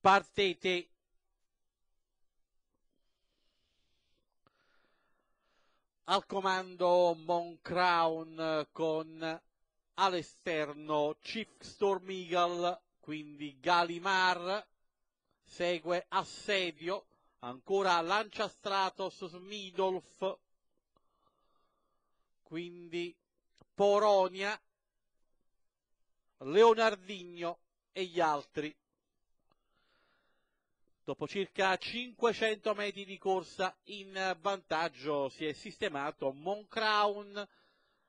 partite al comando Moncrown con all'esterno Chief Storm Eagle, quindi Galimar, segue Assedio, ancora Lancia Stratos Smidolf, quindi Poronia, Leonardigno e gli altri. Dopo circa 500 metri di corsa in vantaggio si è sistemato Moncrown,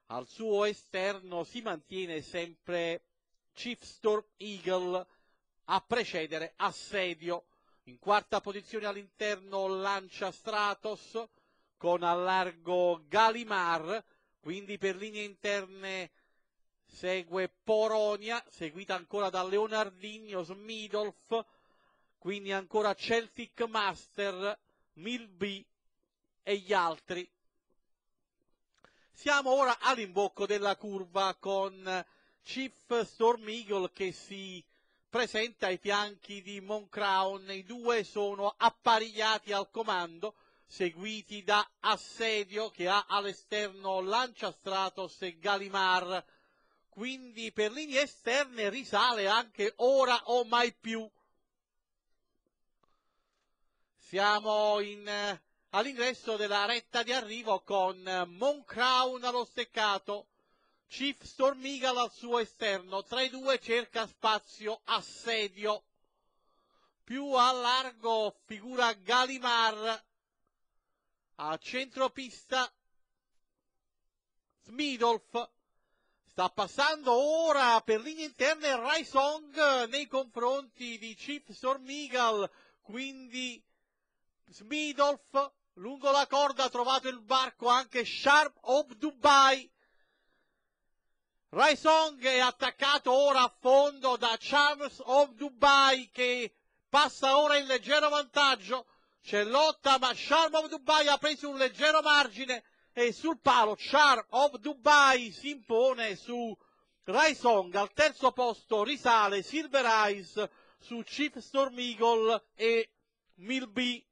al suo esterno si mantiene sempre Chiefstor Eagle a precedere Assedio. In quarta posizione all'interno lancia Stratos con allargo Galimar, quindi per linee interne segue Poronia, seguita ancora da Leonardino Smidolf, quindi ancora Celtic Master, Milby e gli altri. Siamo ora all'imbocco della curva con Chief Storm Eagle che si presenta ai fianchi di Moncrown, i due sono apparigliati al comando, seguiti da Assedio che ha all'esterno Lancia Stratos e Galimar, quindi per linee esterne risale anche ora o mai più siamo in, eh, all'ingresso della retta di arrivo con Crown eh, allo steccato, Chief Stormigal al suo esterno, tra i due cerca spazio assedio, più a largo figura Galimar, a centropista Smidolf, sta passando ora per linee interne Raisong nei confronti di Chief Stormigal, quindi Smidolf, lungo la corda ha trovato il barco anche Sharp of Dubai. Raisong è attaccato ora a fondo da Charms of Dubai che passa ora in leggero vantaggio. C'è lotta ma Sharp of Dubai ha preso un leggero margine e sul palo Sharp of Dubai si impone su Raisong. Al terzo posto risale Silver Eyes su Chief Storm Eagle e Milby.